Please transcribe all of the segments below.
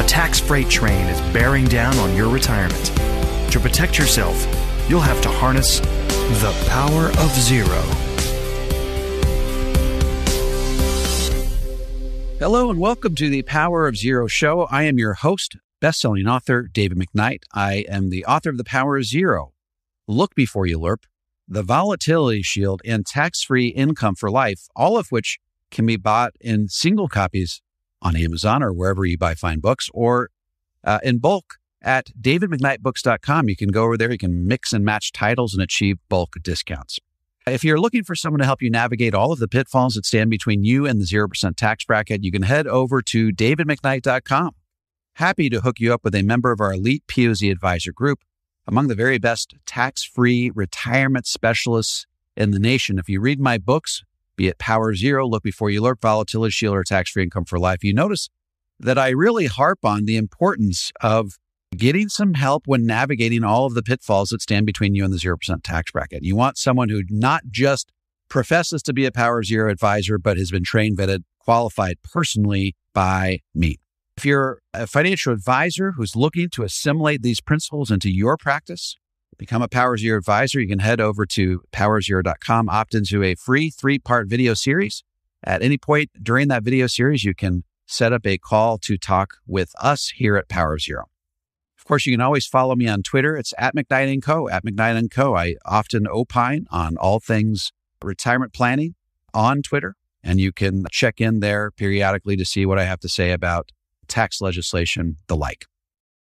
A tax freight train is bearing down on your retirement. To protect yourself, you'll have to harness the power of zero. Hello and welcome to the Power of Zero show. I am your host, best-selling author David McKnight. I am the author of The Power of Zero. Look before you lerp, the volatility shield and tax-free income for life, all of which can be bought in single copies on Amazon or wherever you buy fine books or uh, in bulk at davidmcknightbooks.com. You can go over there, you can mix and match titles and achieve bulk discounts. If you're looking for someone to help you navigate all of the pitfalls that stand between you and the 0% tax bracket, you can head over to davidmcknight.com. Happy to hook you up with a member of our elite POZ advisor group, among the very best tax free retirement specialists in the nation. If you read my books, be it Power Zero, Look Before You Lurk, Volatility Shield, or Tax Free Income for Life, you notice that I really harp on the importance of getting some help when navigating all of the pitfalls that stand between you and the 0% tax bracket. You want someone who not just professes to be a Power Zero advisor, but has been trained, vetted, qualified personally by me. If you're a financial advisor who's looking to assimilate these principles into your practice, become a Powers advisor, you can head over to powersyear.com, opt into a free three part video series. At any point during that video series, you can set up a call to talk with us here at Power Zero. Of course, you can always follow me on Twitter. It's at McKnight & Co. At McKnight & Co. I often opine on all things retirement planning on Twitter, and you can check in there periodically to see what I have to say about tax legislation, the like.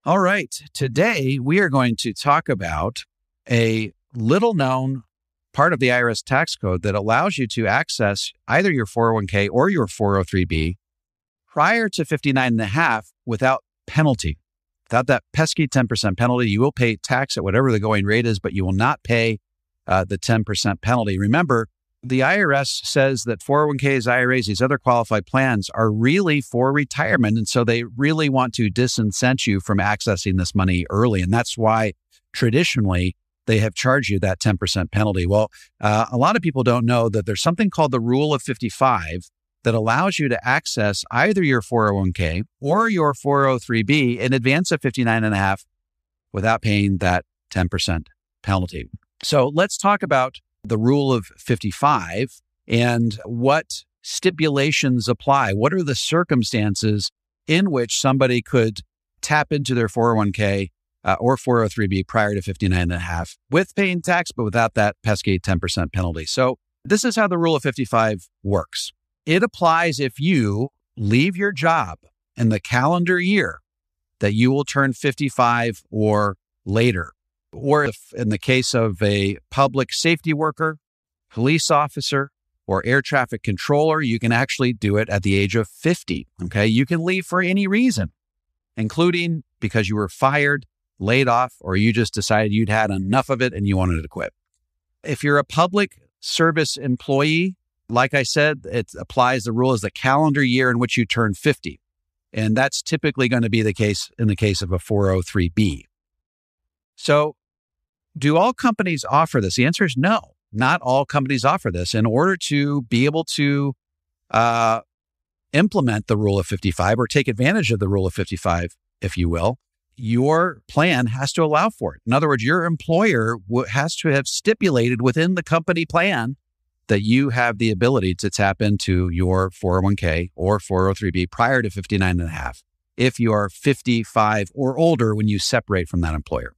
All right. Today, we are going to talk about a little known part of the IRS tax code that allows you to access either your 401k or your 403b prior to 59 and a half without penalty. Without that pesky 10% penalty, you will pay tax at whatever the going rate is, but you will not pay uh, the 10% penalty. Remember, the IRS says that 401ks, IRAs, these other qualified plans are really for retirement. And so they really want to disincent you from accessing this money early. And that's why traditionally they have charged you that 10% penalty. Well, uh, a lot of people don't know that there's something called the rule of 55 that allows you to access either your 401k or your 403b in advance of 59 and a half without paying that 10% penalty. So let's talk about the rule of 55 and what stipulations apply? What are the circumstances in which somebody could tap into their 401k uh, or 403b prior to 59 and a half with paying tax, but without that pesky 10% penalty? So, this is how the rule of 55 works it applies if you leave your job in the calendar year that you will turn 55 or later or if, in the case of a public safety worker, police officer, or air traffic controller, you can actually do it at the age of 50. Okay. You can leave for any reason, including because you were fired, laid off, or you just decided you'd had enough of it and you wanted to quit. If you're a public service employee, like I said, it applies the rule is the calendar year in which you turn 50. And that's typically going to be the case in the case of a 403B. So, do all companies offer this? The answer is no. Not all companies offer this. In order to be able to uh, implement the rule of 55 or take advantage of the rule of 55, if you will, your plan has to allow for it. In other words, your employer has to have stipulated within the company plan that you have the ability to tap into your 401k or 403b prior to 59 and a half if you are 55 or older when you separate from that employer.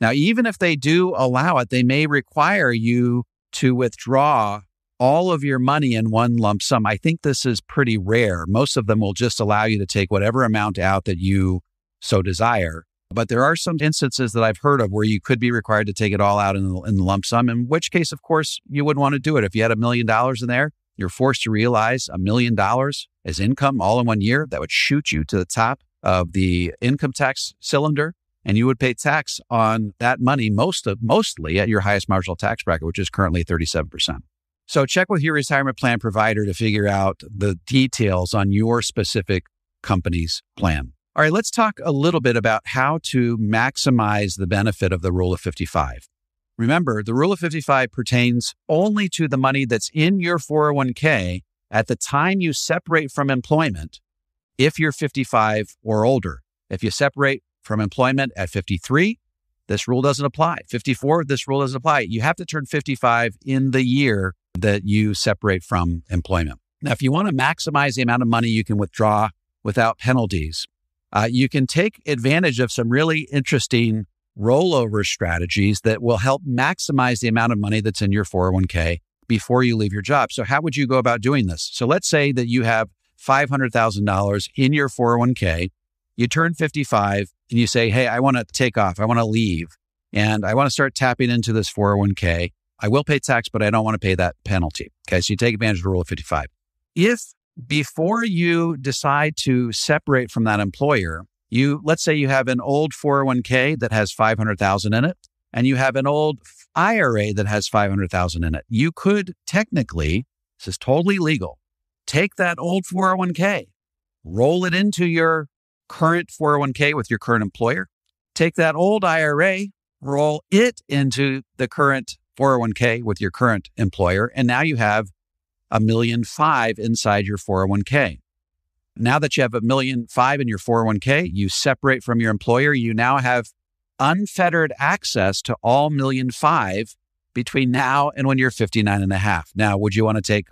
Now, even if they do allow it, they may require you to withdraw all of your money in one lump sum. I think this is pretty rare. Most of them will just allow you to take whatever amount out that you so desire. But there are some instances that I've heard of where you could be required to take it all out in, in lump sum, in which case, of course, you would want to do it. If you had a million dollars in there, you're forced to realize a million dollars as income all in one year. That would shoot you to the top of the income tax cylinder and you would pay tax on that money most of, mostly at your highest marginal tax bracket, which is currently 37%. So check with your retirement plan provider to figure out the details on your specific company's plan. All right, let's talk a little bit about how to maximize the benefit of the rule of 55. Remember, the rule of 55 pertains only to the money that's in your 401k at the time you separate from employment if you're 55 or older. If you separate from employment at 53, this rule doesn't apply. 54, this rule doesn't apply. You have to turn 55 in the year that you separate from employment. Now, if you want to maximize the amount of money you can withdraw without penalties, uh, you can take advantage of some really interesting rollover strategies that will help maximize the amount of money that's in your 401k before you leave your job. So, how would you go about doing this? So, let's say that you have $500,000 in your 401k, you turn 55, and you say, Hey, I want to take off, I want to leave, and I want to start tapping into this 401k. I will pay tax, but I don't want to pay that penalty. Okay. So you take advantage of the rule of 55. If before you decide to separate from that employer, you let's say you have an old 401k that has 500,000 in it and you have an old IRA that has 500,000 in it. You could technically, this is totally legal, take that old 401k, roll it into your current 401k with your current employer, take that old IRA, roll it into the current 401k with your current employer, and now you have a million five inside your 401k. Now that you have a million five in your 401k, you separate from your employer, you now have unfettered access to all million five between now and when you're 59 and a half. Now, would you want to take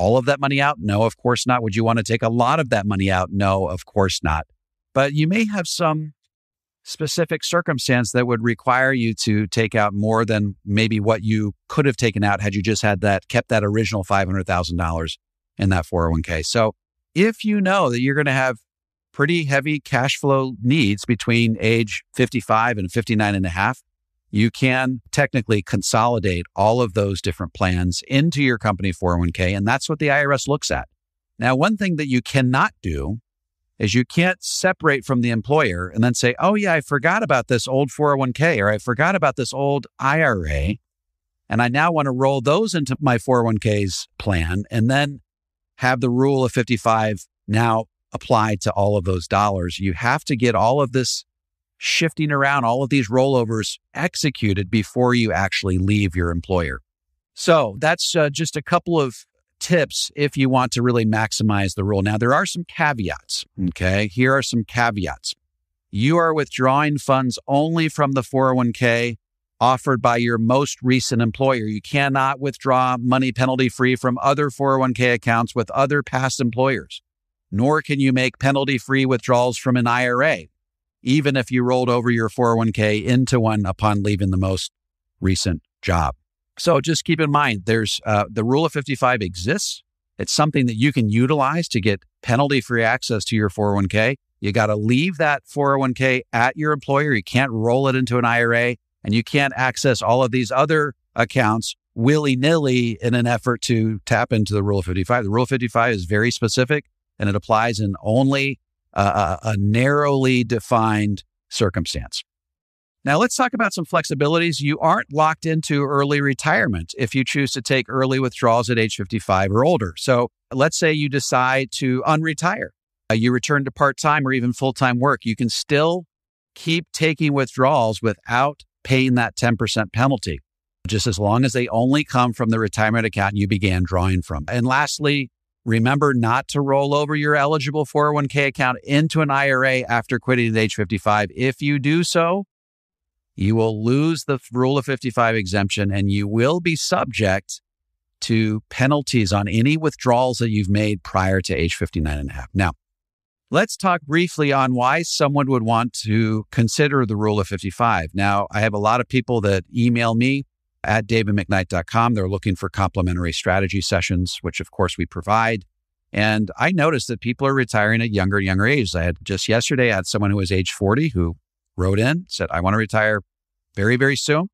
all of that money out? No, of course not. Would you want to take a lot of that money out? No, of course not. But you may have some specific circumstance that would require you to take out more than maybe what you could have taken out had you just had that kept that original $500,000 in that 401k. So, if you know that you're going to have pretty heavy cash flow needs between age 55 and 59 and a half, you can technically consolidate all of those different plans into your company 401k. And that's what the IRS looks at. Now, one thing that you cannot do is you can't separate from the employer and then say, oh, yeah, I forgot about this old 401k or I forgot about this old IRA. And I now want to roll those into my 401k's plan and then have the rule of 55 now apply to all of those dollars. You have to get all of this shifting around, all of these rollovers executed before you actually leave your employer. So that's uh, just a couple of tips if you want to really maximize the rule. Now, there are some caveats. Okay. Here are some caveats. You are withdrawing funds only from the 401k offered by your most recent employer. You cannot withdraw money penalty free from other 401k accounts with other past employers, nor can you make penalty free withdrawals from an IRA even if you rolled over your 401k into one upon leaving the most recent job. So just keep in mind, there's uh, the rule of 55 exists. It's something that you can utilize to get penalty free access to your 401k. You got to leave that 401k at your employer. You can't roll it into an IRA and you can't access all of these other accounts willy nilly in an effort to tap into the rule of 55. The rule of 55 is very specific and it applies in only a narrowly defined circumstance. Now, let's talk about some flexibilities. You aren't locked into early retirement if you choose to take early withdrawals at age 55 or older. So, let's say you decide to unretire, uh, you return to part time or even full time work. You can still keep taking withdrawals without paying that 10% penalty, just as long as they only come from the retirement account you began drawing from. And lastly, Remember not to roll over your eligible 401k account into an IRA after quitting at age 55. If you do so, you will lose the rule of 55 exemption and you will be subject to penalties on any withdrawals that you've made prior to age 59 and a half. Now, let's talk briefly on why someone would want to consider the rule of 55. Now, I have a lot of people that email me at davidmcknight.com. They're looking for complimentary strategy sessions, which of course we provide. And I noticed that people are retiring at younger and younger ages. I had just yesterday I had someone who was age 40 who wrote in, said, I want to retire very, very soon.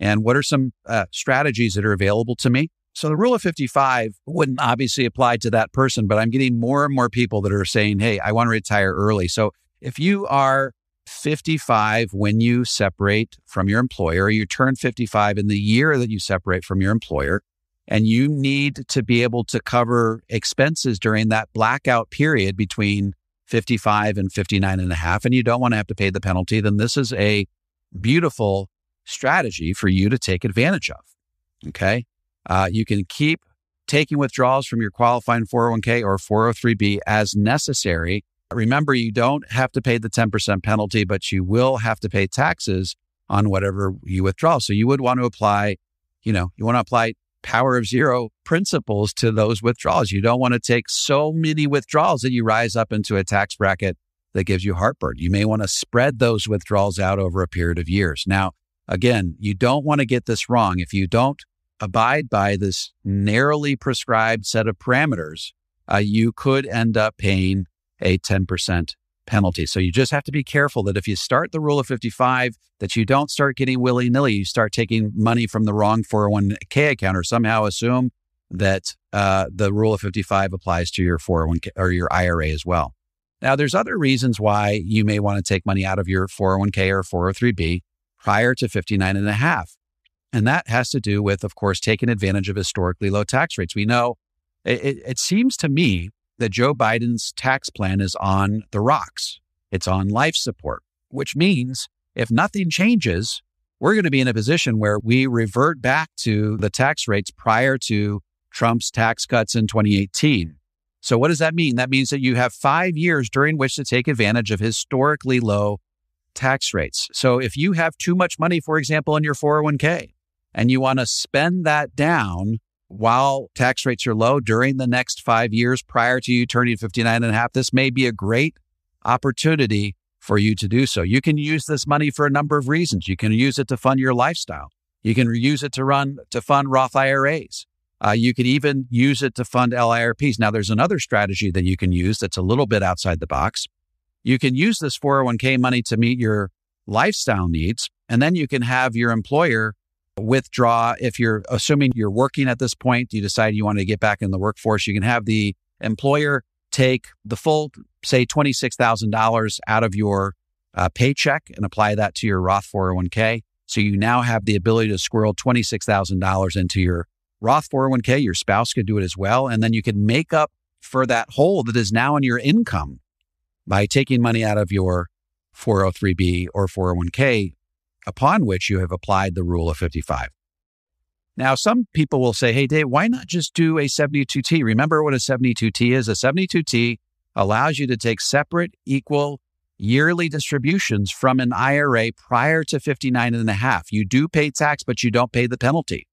And what are some uh, strategies that are available to me? So the rule of 55 wouldn't obviously apply to that person, but I'm getting more and more people that are saying, Hey, I want to retire early. So if you are 55 when you separate from your employer, or you turn 55 in the year that you separate from your employer, and you need to be able to cover expenses during that blackout period between 55 and 59 and a half, and you don't want to have to pay the penalty, then this is a beautiful strategy for you to take advantage of. Okay. Uh, you can keep taking withdrawals from your qualifying 401k or 403b as necessary Remember, you don't have to pay the 10% penalty, but you will have to pay taxes on whatever you withdraw. So you would want to apply, you know, you want to apply power of zero principles to those withdrawals. You don't want to take so many withdrawals that you rise up into a tax bracket that gives you heartburn. You may want to spread those withdrawals out over a period of years. Now, again, you don't want to get this wrong. If you don't abide by this narrowly prescribed set of parameters, uh, you could end up paying a 10% penalty. So you just have to be careful that if you start the rule of 55, that you don't start getting willy nilly. You start taking money from the wrong 401k account or somehow assume that uh, the rule of 55 applies to your 401k or your IRA as well. Now, there's other reasons why you may want to take money out of your 401k or 403b prior to 59 and a half. And that has to do with, of course, taking advantage of historically low tax rates. We know it, it, it seems to me that Joe Biden's tax plan is on the rocks. It's on life support, which means if nothing changes, we're going to be in a position where we revert back to the tax rates prior to Trump's tax cuts in 2018. So, what does that mean? That means that you have five years during which to take advantage of historically low tax rates. So, if you have too much money, for example, in your 401k, and you want to spend that down while tax rates are low during the next five years prior to you turning 59 and a half, this may be a great opportunity for you to do so. You can use this money for a number of reasons. You can use it to fund your lifestyle. You can use it to run to fund Roth IRAs. Uh, you could even use it to fund LIRPs. Now, there's another strategy that you can use that's a little bit outside the box. You can use this 401k money to meet your lifestyle needs, and then you can have your employer withdraw. If you're assuming you're working at this point, you decide you want to get back in the workforce, you can have the employer take the full, say, $26,000 out of your uh, paycheck and apply that to your Roth 401k. So you now have the ability to squirrel $26,000 into your Roth 401k. Your spouse could do it as well. And then you could make up for that hole that is now in your income by taking money out of your 403b or 401k upon which you have applied the rule of 55. Now, some people will say, hey, Dave, why not just do a 72T? Remember what a 72T is? A 72T allows you to take separate, equal yearly distributions from an IRA prior to 59 and a half. You do pay tax, but you don't pay the penalty.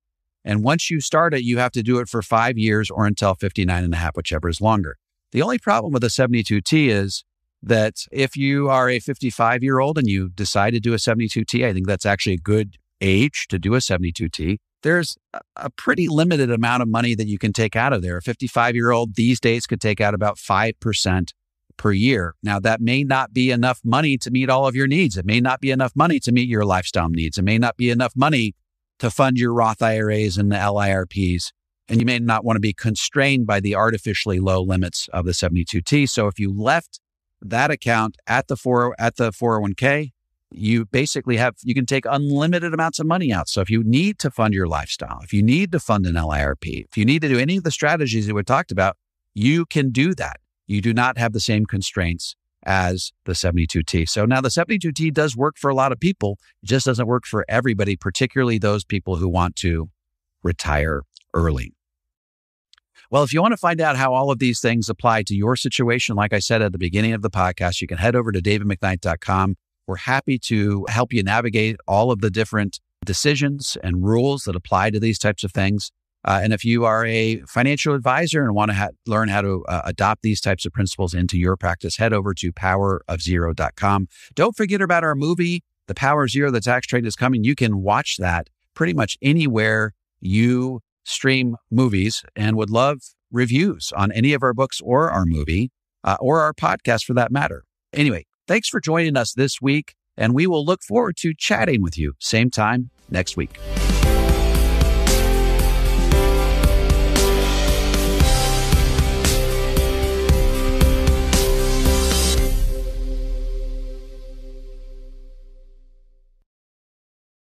And once you start it, you have to do it for five years or until 59 and a half, whichever is longer. The only problem with a 72T is that if you are a 55 year old and you decide to do a 72T, I think that's actually a good age to do a 72T. There's a pretty limited amount of money that you can take out of there. A 55 year old these days could take out about 5% per year. Now, that may not be enough money to meet all of your needs. It may not be enough money to meet your lifestyle needs. It may not be enough money to fund your Roth IRAs and the LIRPs. And you may not want to be constrained by the artificially low limits of the 72T. So if you left that account at the four at the 401k, you basically have you can take unlimited amounts of money out. So if you need to fund your lifestyle, if you need to fund an LIRP, if you need to do any of the strategies that we talked about, you can do that. You do not have the same constraints as the 72T. So now the 72T does work for a lot of people, it just doesn't work for everybody, particularly those people who want to retire early. Well, if you want to find out how all of these things apply to your situation, like I said at the beginning of the podcast, you can head over to davidmcknight.com. We're happy to help you navigate all of the different decisions and rules that apply to these types of things. Uh, and if you are a financial advisor and want to ha- learn how to uh, adopt these types of principles into your practice, head over to powerofzero.com. Don't forget about our movie, The Power of Zero, the tax trade is coming. You can watch that pretty much anywhere you stream movies and would love reviews on any of our books or our movie uh, or our podcast for that matter. Anyway, thanks for joining us this week, and we will look forward to chatting with you same time next week.